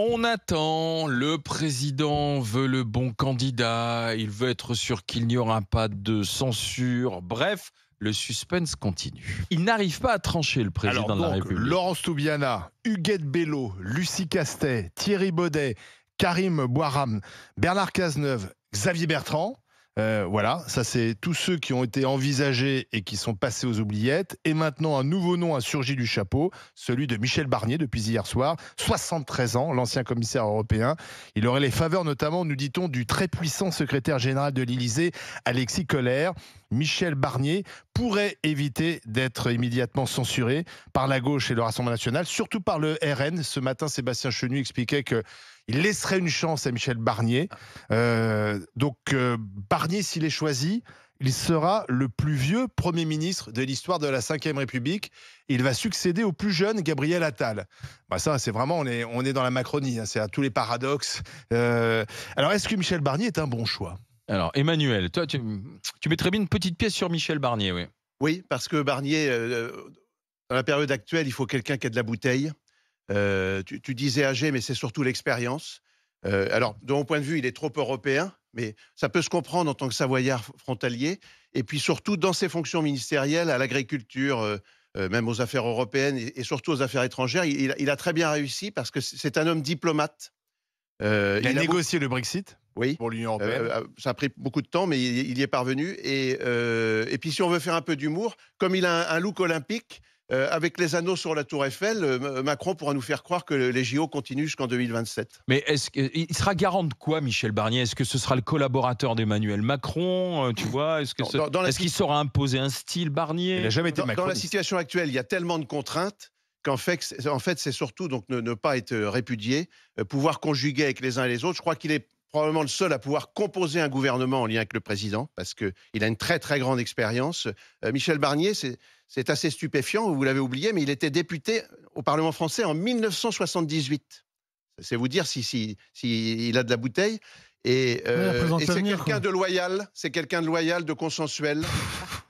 On attend, le président veut le bon candidat, il veut être sûr qu'il n'y aura pas de censure. Bref, le suspense continue. Il n'arrive pas à trancher le président de la République. Laurence Toubiana, Huguette Bello, Lucie Castet, Thierry Baudet, Karim Boiram, Bernard Cazeneuve, Xavier Bertrand, euh, voilà, ça c'est tous ceux qui ont été envisagés et qui sont passés aux oubliettes. Et maintenant, un nouveau nom a surgi du chapeau, celui de Michel Barnier depuis hier soir, 73 ans, l'ancien commissaire européen. Il aurait les faveurs notamment, nous dit-on, du très puissant secrétaire général de l'Élysée, Alexis Collère. Michel Barnier, pourrait éviter d'être immédiatement censuré par la gauche et le Rassemblement national, surtout par le RN. Ce matin, Sébastien Chenu expliquait qu'il laisserait une chance à Michel Barnier. Euh, donc euh, Barnier, s'il est choisi, il sera le plus vieux Premier ministre de l'histoire de la Ve République. Il va succéder au plus jeune Gabriel Attal. Bah ça, c'est vraiment, on est, on est dans la Macronie, hein, c'est à tous les paradoxes. Euh, alors, est-ce que Michel Barnier est un bon choix alors, Emmanuel, toi, tu, mettrais bien une petite pièce sur Michel Barnier, oui. Oui, parce que Barnier, euh, dans la période actuelle, il faut quelqu'un qui ait de la bouteille. Euh, tu, disais âgé, mais c'est surtout l'expérience. Euh, alors, de mon point de vue, il est trop européen, mais ça peut se comprendre en tant que Savoyard frontalier. Et puis surtout dans ses fonctions ministérielles, à l'agriculture, même aux affaires européennes et, surtout aux affaires étrangères, il, a très bien réussi parce que c'est un homme diplomate. il, a, négocié le Brexit oui. Pour l'Union euh, euh, euh, ça a pris beaucoup de temps, mais il, y est parvenu. Et, et puis, si on veut faire un peu d'humour, comme il a un, look olympique, avec les anneaux sur la Tour Eiffel, Macron pourra nous faire croire que les JO continuent jusqu'en 2027. Mais est-ce qu'il sera garant de quoi, Michel Barnier Est-ce que ce sera le collaborateur d'Emmanuel Macron Tu vois Est-ce qu'il est saura imposer un style Barnier Il n'a jamais été dans, Macron. Dans la situation actuelle, il y a tellement de contraintes qu'en fait, en fait c'est surtout donc ne, ne, pas être répudié, pouvoir conjuguer avec les uns et les autres. Je crois qu'il est probablement le seul à pouvoir composer un gouvernement en lien avec le président, parce qu'il a une très très grande expérience. Euh, Michel Barnier, c'est assez stupéfiant, vous l'avez oublié, mais il était député au Parlement français en 1978. C'est vous dire s'il si, il a de la bouteille. Et, euh, c'est quelqu'un de loyal, c'est quelqu'un de loyal, de consensuel.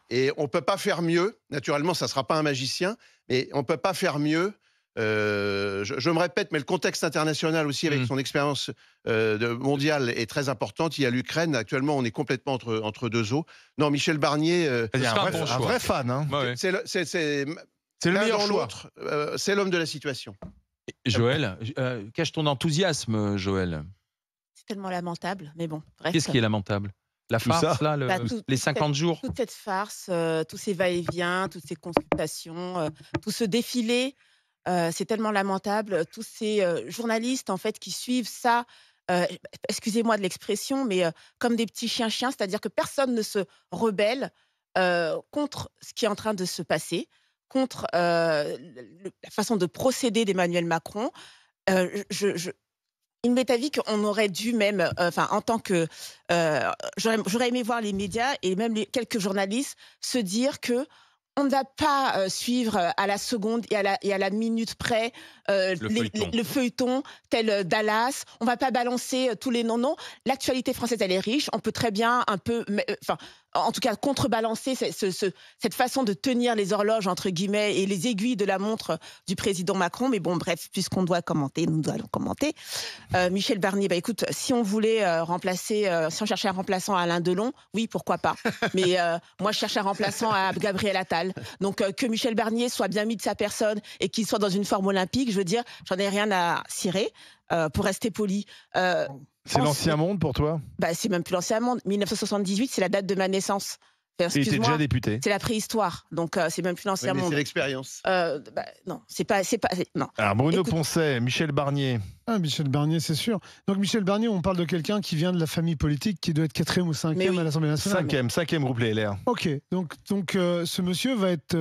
et on ne peut pas faire mieux. Naturellement, ça ne sera pas un magicien, mais on ne peut pas faire mieux euh, je, me répète, mais le contexte international aussi, avec mm. son expérience euh, mondiale, est très importante. Il y a l'Ukraine. Actuellement, on est complètement entre, entre deux eaux. Non, Michel Barnier, euh, c'est un, vrai fan. Hein. C'est le, meilleur l'autre. c'est l'homme de la situation. Joël, cache ton enthousiasme, Joël. C'est tellement lamentable, mais bon. Qu'est-ce qui est lamentable la farce, là, bah, les 50 jours. Toute cette farce, tous ces va-et-vient, toutes ces consultations, tout ce défilé c'est tellement lamentable. Tous ces journalistes, en fait, qui suivent ça, excusez-moi de l'expression, mais comme des petits chiens-chiens, c'est-à-dire que personne ne se rebelle contre ce qui est en train de se passer, contre la façon de procéder d'Emmanuel Macron. je, il m'est avis qu'on aurait dû même, enfin, en tant que. J'aurais aimé voir les médias et même quelques journalistes se dire que on ne va pas euh, suivre euh, à la seconde et à la, la minute près euh, le, feuilleton. tel Dallas. On ne va pas balancer tous les noms. Non, l'actualité française, elle est riche. On peut très bien un peu, enfin, en tout cas contrebalancer cette façon de tenir les horloges entre guillemets et les aiguilles de la montre du président Macron. Mais bon, bref, puisqu'on doit commenter, nous allons commenter. Euh, Michel Barnier, bah écoute, si on voulait euh, remplacer, euh, si on cherchait un remplaçant à Alain Delon, oui, pourquoi pas. Mais moi, je cherche un remplaçant à Gabriel Attal. Donc que Michel Barnier soit bien mis de sa personne et qu'il soit dans une forme olympique, je veux dire, j'en ai rien à cirer. pour rester poli c'est l'ancien monde pour toi bah, C'est même plus l'ancien monde. 1978, c'est la date de ma naissance. Tu étais déjà député. C'est la préhistoire, donc euh, c'est même plus l'ancien Monde. monde. C'est l'expérience. Euh, bah, non, c'est pas, pas, non. Alors Bruno Poncet, Michel Barnier. Ah, Michel Barnier, c'est sûr. Donc Michel Barnier, on parle de quelqu'un qui vient de la famille politique, qui doit être quatrième ou cinquième à l'Assemblée nationale. Cinquième, cinquième groupe LR. Ok, donc donc euh, ce monsieur va être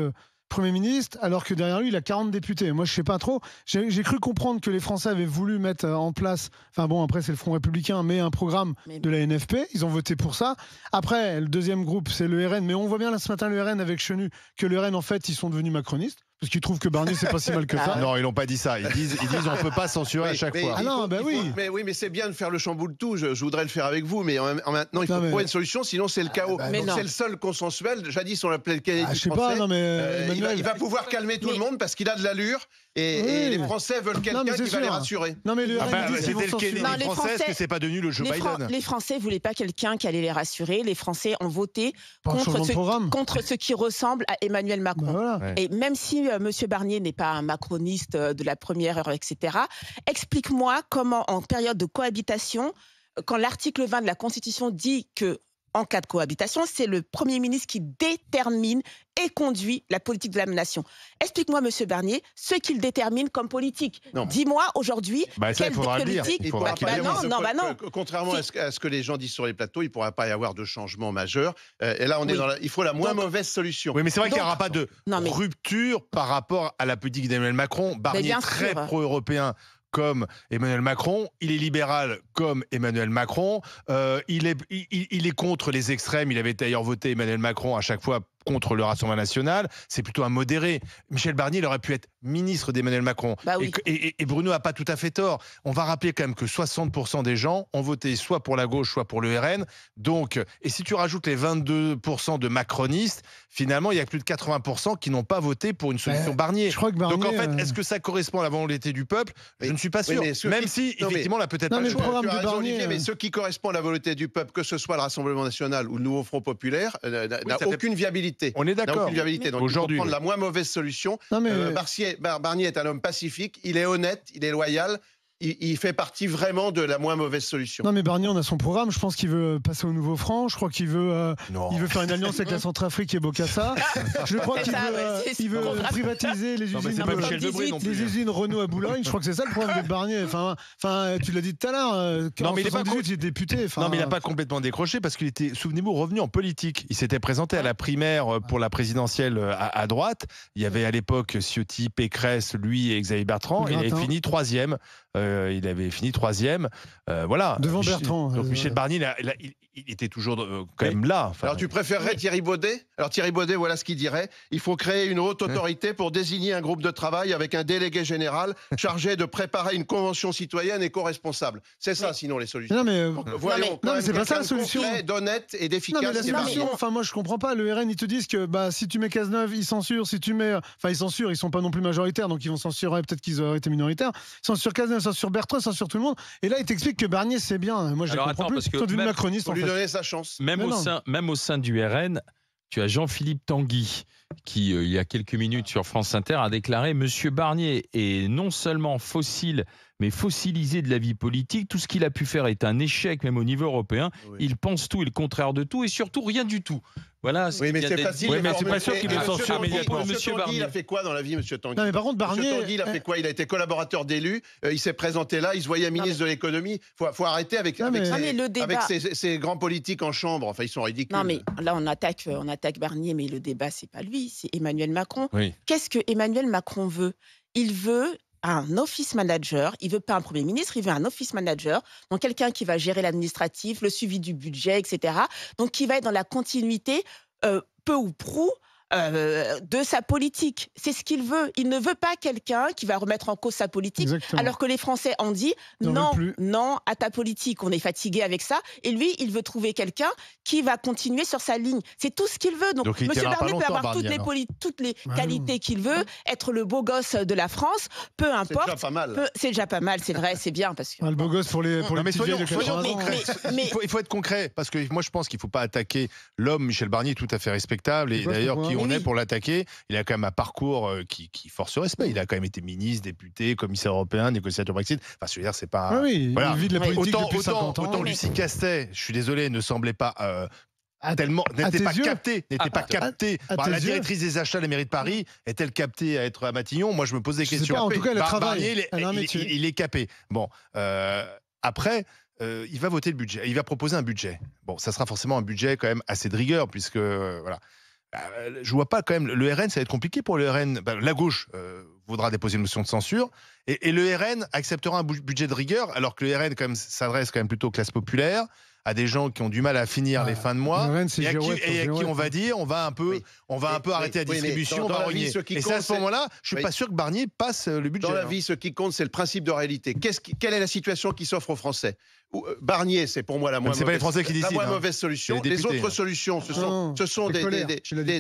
Premier ministre, alors que derrière lui, il a 40 députés. Moi, je sais pas trop. J'ai cru comprendre que les Français avaient voulu mettre euh, en place, enfin bon, après c'est le Front républicain, mais un programme de la NFP. Ils ont voté pour ça. Après, le deuxième groupe, c'est le RN. Mais on voit bien là ce matin le RN avec Chenu que le RN, en fait, ils sont devenus macronistes parce qu'ils trouvent que Barnier c'est pas si mal que ça. Ah non, ils n'ont pas dit ça. Ils disent, ils disent on peut pas censurer à chaque fois. Ah non, ben oui. mais oui, mais c'est bien de faire le chamboule tout. Je, voudrais le faire avec vous, mais maintenant il faut trouver une solution, sinon c'est le chaos. Ah, bah c'est le seul consensuel. Jadis on l'appelait le Kennedy ah, je sais français. Pas, non, mais, euh, euh, il, va, pouvoir calmer tout le monde parce qu'il a de l'allure et, les Français veulent quelqu'un qui va les rassurer. Non mais le ah bah, c'était le Kennedy français, que c'est pas devenu le jeu Biden. Les Français voulaient pas quelqu'un qui allait les rassurer. Les Français ont voté contre ce qui ressemble à Emmanuel Macron. Bah et même si euh, Monsieur M. Barnier n'est pas un macroniste euh, de la première heure, etc., explique-moi comment, en période de cohabitation, euh, quand l'article 20 de la Constitution dit que en cas de cohabitation, c'est le Premier ministre qui détermine et conduit la politique de la nation. Explique-moi, Monsieur Barnier, ce qu'il détermine comme politique. Dis-moi aujourd'hui bah, quelle politique. Contrairement à ce, que, les gens disent sur les plateaux, il ne pourra pas y avoir de changement majeur. Euh, et là, on est dans il faut la moins mauvaise solution. Oui, mais c'est vrai qu'il n'y aura pas de rupture par rapport à la politique d'Emmanuel Macron. Barnier très pro-européen comme Emmanuel Macron, il est libéral comme Emmanuel Macron, euh, il, est, il, est contre les extrêmes, il avait d'ailleurs voté Emmanuel Macron à chaque fois contre le Rassemblement national, c'est plutôt un modéré. Michel Barnier, il aurait pu être ministre d'Emmanuel Macron. Bah et, Bruno a pas tout à fait tort. On va rappeler quand même que 60% des gens ont voté soit pour la gauche, soit pour le RN. Donc, et si tu rajoutes les 22% de macronistes, finalement, il y a plus de 80% qui n'ont pas voté pour une solution bah, Barnier. Donc en fait, euh, est-ce que ça correspond à la volonté du peuple Je ne suis pas sûr. même si, effectivement, là peut-être pas mais le choix. mais euh. ce qui correspond à la volonté du peuple, que ce soit le Rassemblement national ou le Nouveau Front populaire, euh, n'a aucune viabilité. On est d'accord. Aujourd'hui, prendre la moins mauvaise solution. Euh, euh, Barnier est un homme pacifique, il est honnête, il est loyal il, fait partie vraiment de la moins mauvaise solution. Non, mais Barnier, on a son programme. Je pense qu'il veut passer au nouveau franc. Je crois qu'il veut, euh, il veut faire une alliance avec la Centrafrique et Bocassa. Je crois qu'il veut, euh, il veut privatiser les hein. usines, Renault à Boulogne. Je crois que c'est ça le problème de Barnier. Enfin, enfin, tu l'as dit tout à l'heure. Euh, non, mais il est pas député. non, mais il n'a pas complètement décroché parce qu'il était, souvenez-vous, revenu en politique. Il s'était présenté à la primaire pour la présidentielle à, droite. Il y avait à l'époque Ciotti, Pécresse, lui et Xavier Bertrand. Il est fini troisième. Euh, il avait fini troisième. Euh, voilà. Devant Bertrand. donc euh, Michel Barnier, il il était toujours euh, quand même là. Alors tu préférerais Thierry Baudet Alors Thierry Baudet, voilà ce qu'il dirait. Il faut créer une haute autorité pour désigner un groupe de travail avec un délégué général chargé de préparer une convention citoyenne et responsable C'est ça, sinon, les solutions. Non, mais, euh, non, c'est pas ça la solution. d'honnête et d'efficace. la solution, enfin, moi, je comprends pas. Le RN, ils te disent que bah, si tu mets Cazeneuve, ils censurent. Si tu mets. Enfin, ils censurent, ils sont pas non plus majoritaires, donc ils vont censurer. Peut-être qu'ils auraient été minoritaires. Ils censurent Cazeneuve, censurent Bertrand, censurent tout le monde. Et là, ils t'expliquent que Barnier, c'est bien. Moi, je Alors, comprends plus. Parce Toi, au même au sein du RN, tu as Jean-Philippe Tanguy, qui, euh, il y a quelques minutes sur France Inter, a déclaré Monsieur Barnier est non seulement fossile, mais fossilisé de la vie politique. Tout ce qu'il a pu faire est un échec, même au niveau européen. Il pense tout et le contraire de tout, et surtout rien du tout. Voilà. Oui, mais c'est facile. mais c'est pas sûr qu'il le censure immédiatement. – Monsieur Barnier, il a fait quoi dans la vie, Monsieur Tanguy Non, mais par contre, Barnier, Tanguy, il a euh, fait quoi Il a été collaborateur d'élus. Euh, il s'est présenté là. Il se voyait ministre de l'économie. Faut, faut arrêter avec non, avec, avec grands politiques en chambre. Enfin, ils sont ridicules. Non, mais là, on attaque, on attaque Barnier, mais le débat, c'est pas lui c'est Emmanuel Macron. Qu'est-ce que Emmanuel Macron veut Il veut un office manager. Il veut pas un premier ministre, il veut un office manager, donc quelqu'un qui va gérer l'administratif, le suivi du budget, etc. Donc qui va être dans la continuité, euh, peu ou prou, euh, de sa politique. C'est ce qu'il veut. Il ne veut pas quelqu'un qui va remettre en cause sa politique, alors que les Français ont dit non, non à ta politique. On est fatigué avec ça. Et lui, il veut trouver quelqu'un qui va continuer sur sa ligne. C'est tout ce qu'il veut. Donc, M. Barnier peut avoir toutes les, bah qualités qu'il veut, être le beau gosse de la France, peu importe. C'est déjà pas mal. C'est déjà pas mal, c'est vrai, c'est bien. Parce que, ah, le beau gosse pour les, pour il, faut, être concret, parce que moi, je pense qu'il ne faut pas attaquer l'homme, Michel Barnier, tout à fait respectable, et d'ailleurs, qui eh on est pour l'attaquer, il a quand même un parcours euh, qui, qui, force respect. Il a quand même été ministre, député, commissaire européen, négociateur Brexit. Enfin, je veux dire, c'est pas. Oui, voilà. de la politique autant, depuis Autant Lucie Castet, je suis désolé, ne semblait pas euh, tellement n'était pas captée, n'était pas captée. la directrice des achats la mairie de Paris est-elle captée à être à Matignon Moi, je me pose des questions. en tout cas, elle travaille. il, est capé. Bon, euh, après. il va voter le budget, il va proposer un budget. Bon, ça sera forcément un budget quand même assez de rigueur, puisque voilà. Euh, je vois pas quand même. Le RN, ça va être compliqué pour le RN. Bah, la gauche euh, voudra déposer une motion de censure et, le RN acceptera un budget de rigueur, alors que le RN s'adresse quand même plutôt aux classes populaires à des gens qui ont du mal à finir les ah. fins de mois et, à qui, on va dire on va un peu, on va un peu arrêter la distribution, on Et ça, à ce moment-là, je suis pas sûr que Barnier passe euh, le budget. Dans la hein. vie, ce qui compte, c'est le principe de réalité. Qu'est-ce quelle est la situation qui s'offre aux Français euh, Barnier, c'est pour moi la moins, mauvaise, les qui hein. solution. Les, autres hein. solutions, ce sont, ah. ce sont des,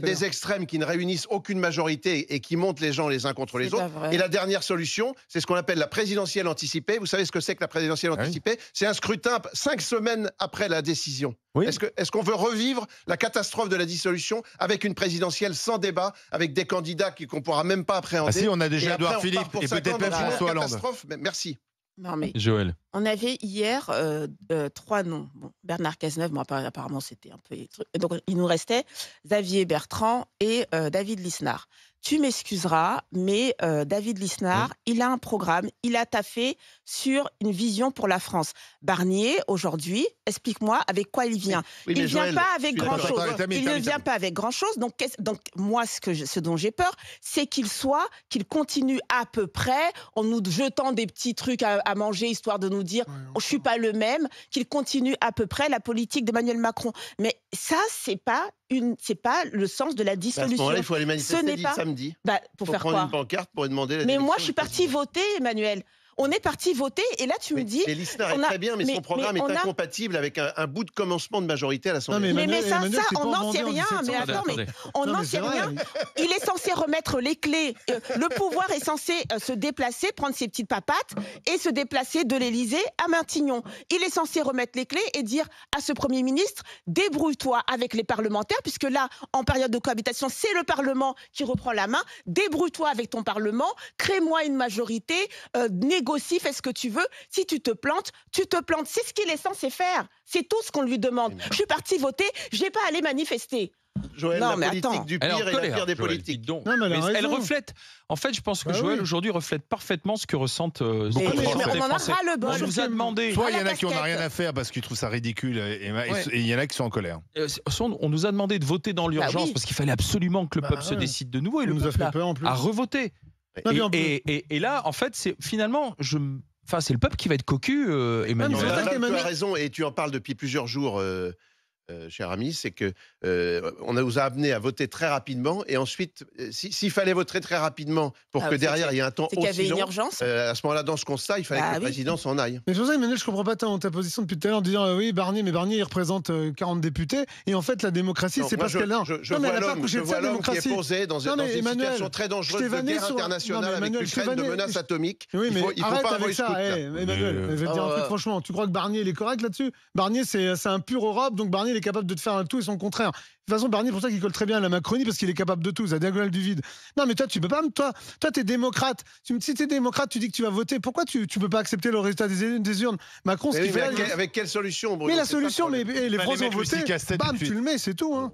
des, extrêmes qui ne réunissent aucune majorité et qui montent les gens les uns contre les autres. Et la dernière solution, c'est ce qu'on appelle la présidentielle anticipée. Vous savez ce que c'est que la présidentielle ah anticipée C'est un scrutin cinq semaines après la décision oui. Est-ce qu'on est qu'on veut revivre la catastrophe de la dissolution avec une présidentielle sans débat, avec des candidats qu'on ne pourra même pas appréhender ah si, on a déjà Edouard Philippe et peut-être François Hollande. Merci. Non mais Joël. On avait hier euh, euh, trois noms. Bon, Bernard Cazeneuve, bon, apparemment c'était un peu. Donc il nous restait Xavier Bertrand et euh, David Lisnard tu m'excuseras, mais euh, David Lisnard, il a un programme, il a taffé sur une vision pour la France. Barnier, aujourd'hui, explique-moi avec quoi il vient. il ne vient pas avec grand-chose. Il ne vient pas avec grand-chose. Donc, donc, moi, ce, dont j'ai peur, c'est qu'il soit, qu'il continue à peu près, en nous jetant des petits trucs à, manger, histoire de nous dire, oh, je suis pas le même, qu'il continue à peu près la politique d'Emmanuel Macron. Mais ça, c'est pas une, c'est pas le sens de la bah, dissolution. ce il faut aller manifester ce n'est pas, samedi bah, pour, pour prendre une pancarte pour demander. La Mais moi, je suis partie voter, Emmanuel on est parti voter et là tu me dis. Mais est très bien, mais, son programme est incompatible avec un, bout de commencement de majorité à l'Assemblée. Mais, mais, ça, ça on n'en sait rien. Mais attends, on n'en sait rien. Il est censé remettre les clés. Euh, le pouvoir est censé euh, se déplacer, prendre ses petites papates et se déplacer de l'Élysée à Maintignon. Il est censé remettre les clés et dire à ce Premier ministre débrouille-toi avec les parlementaires, puisque là, en période de cohabitation, c'est le Parlement qui reprend la main. Débrouille-toi avec ton Parlement, crée-moi une majorité, euh, aussi fais ce que tu veux. Si tu te plantes, tu te plantes. C'est ce qu'il est censé faire. C'est tout ce qu'on lui demande. Je suis parti voter, je n'ai pas allé manifester. Joël, non, la mais attends. du pire la pire des politiques. elle reflète. En fait, je pense que bah Joël aujourd'hui reflète parfaitement ce que ressentent euh, On en a nous a demandé. il y en a qui n'en a rien à faire parce qu'ils trouvent ça ridicule, et il y en a qui sont en colère. Euh, on nous a demandé de voter dans bah l'urgence parce qu'il fallait absolument que le bah peuple se décide de nouveau, et le nous peuple a, fait en plus. a revoté et, là, en fait, c'est finalement, je, enfin, c'est le peuple qui va être cocu, et euh, Emmanuel. tu as raison, et tu en parles depuis plusieurs jours, euh, euh, cher ami, c'est que euh, on nous a amené à voter très rapidement et ensuite, euh, s'il fallait voter très rapidement pour ah que derrière il y ait un temps aussi long, à ce moment-là, dans ce constat, il fallait bah que la le président aille. Mais ça, Emmanuel, je ne comprends pas ta, ta position depuis tout à l'heure, en disant oui Barnier, mais Barnier il représente 40 députés et en fait la démocratie, c'est parce qu'elle a. Je, non, mais vois elle a pas je vois l'homme qui est posé dans, non, une Emmanuel, situation très dangereuse de guerre internationale avec l'Ukraine, de menaces atomiques. Oui, mais il faut pas avec ça, eh, Emmanuel. Je vais te dire un truc ah franchement. Tu crois que Barnier il est correct là-dessus Barnier, c'est un pur Europe, donc Barnier est capable de te faire un tout et son contraire. De toute façon, Barnier, pour ça qu'il colle très bien à la Macronie, parce qu'il est capable de tout, c'est la diagonale du vide. Non, mais toi, tu peux pas. Toi, toi t'es démocrate. Tu si t'es démocrate, tu dis que tu vas voter. Pourquoi tu, tu peux pas accepter le résultat des, urnes Macron, ce qu'il fait. avec quelle solution Bruno, Mais la solution, mais, eh, les Français ont voté. Bam, tu le mets, c'est tout. Hein.